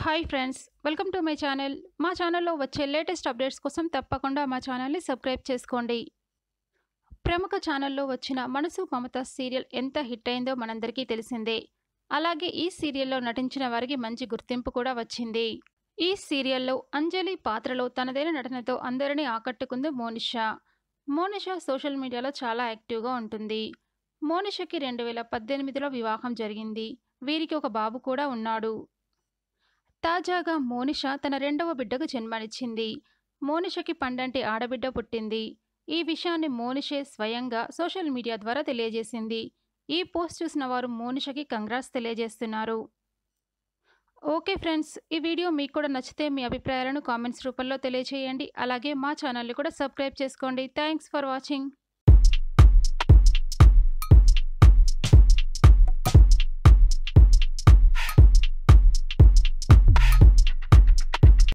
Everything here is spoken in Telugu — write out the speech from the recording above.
hi friends welcome to my channel మా ఛానల్లో వచ్చే లేటెస్ట్ అప్డేట్స్ కోసం తప్పకుండా మా ఛానల్ని సబ్స్క్రైబ్ చేసుకోండి ప్రముఖ ఛానల్లో వచ్చిన మనసు మమత సీరియల్ ఎంత హిట్ అయిందో మనందరికీ తెలిసిందే అలాగే ఈ సీరియల్లో నటించిన వారికి మంచి గుర్తింపు కూడా వచ్చింది ఈ సీరియల్లో అంజలి పాత్రలో తనదైన నటనతో అందరినీ ఆకట్టుకుంది మోనిషా మోనిషా సోషల్ మీడియాలో చాలా యాక్టివ్గా ఉంటుంది మోనిషకి రెండు వేల పద్దెనిమిదిలో వివాహం జరిగింది వీరికి ఒక బాబు కూడా ఉన్నాడు తాజాగా మోనిష తన రెండవ బిడ్డకు జన్మనిచ్చింది మోనిషకి పండంటి ఆడబిడ్డ పుట్టింది ఈ విషయాన్ని మోనిషే స్వయంగా సోషల్ మీడియా ద్వారా తెలియజేసింది ఈ పోస్ట్ చూసిన వారు మోనిషకి కంగ్రాస్ తెలియజేస్తున్నారు ఓకే ఫ్రెండ్స్ ఈ వీడియో మీకు కూడా నచ్చితే మీ అభిప్రాయాలను కామెంట్స్ రూపంలో తెలియజేయండి అలాగే మా ఛానల్ని కూడా సబ్స్క్రైబ్ చేసుకోండి థ్యాంక్స్ ఫర్ వాచింగ్